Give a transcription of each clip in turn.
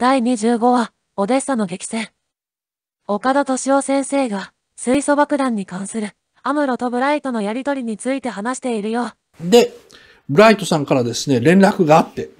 第25話、オデッサの激戦。岡田敏夫先生が、水素爆弾に関する、アムロとブライトのやりとりについて話しているよ。で、ブライトさんからですね、連絡があって、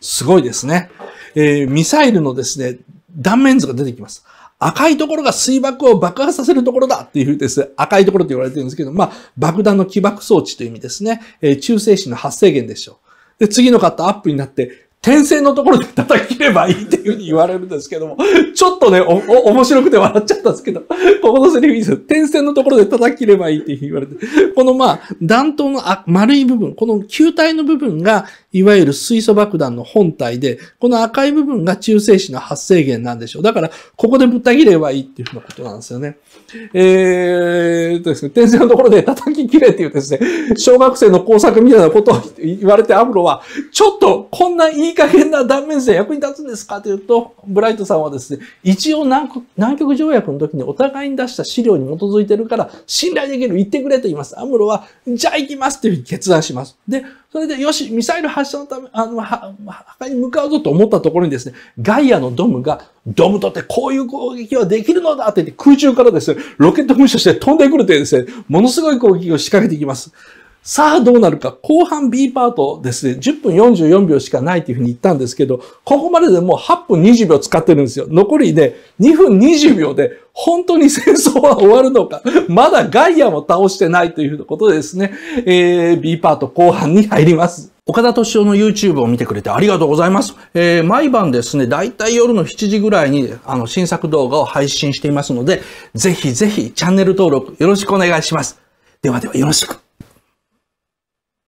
すごいですね。えー、ミサイルのですね、断面図が出てきます。赤いところが水爆を爆破させるところだっていうですね、赤いところって言われてるんですけど、まあ、爆弾の起爆装置という意味ですね。えー、中性子の発生源でしょう。で、次の方アップになって、点線のところで叩き切ればいいっていうふうに言われるんですけども、ちょっとね、お、お、面白くて笑っちゃったんですけど、ここのセリフいいです点線のところで叩き切ればいいって言われて、このまあ、弾頭のあ丸い部分、この球体の部分が、いわゆる水素爆弾の本体で、この赤い部分が中性子の発生源なんでしょう。だから、ここでぶった切ればいいっていうふうなことなんですよね。えーとですね、点線のところで叩き切れっていうですね、小学生の工作みたいなことを言われてアムロは、ちょっとこんないい加減な断面図は役に立つんですかというと、ブライトさんはですね、一応南極条約の時にお互いに出した資料に基づいてるから、信頼できる、言ってくれと言います。アムロは、じゃあ行きますというふうに決断します。で、それで、よし、ミサイル発射のため、あの、破壊に向かうぞと思ったところにですね、ガイアのドムが、ドムとってこういう攻撃はできるのだって言って空中からですね、ロケット噴射して飛んでくるというですね、ものすごい攻撃を仕掛けていきます。さあどうなるか、後半 B パートですね、10分44秒しかないというふうに言ったんですけど、ここまででもう8分20秒使ってるんですよ。残りね、2分20秒で本当に戦争は終わるのか、まだガイアも倒してないということでですね、えー、B パート後半に入ります。岡田敏夫の YouTube を見てくれてありがとうございます。えー、毎晩ですね、だいたい夜の7時ぐらいに、あの、新作動画を配信していますので、ぜひぜひチャンネル登録よろしくお願いします。ではではよろしく。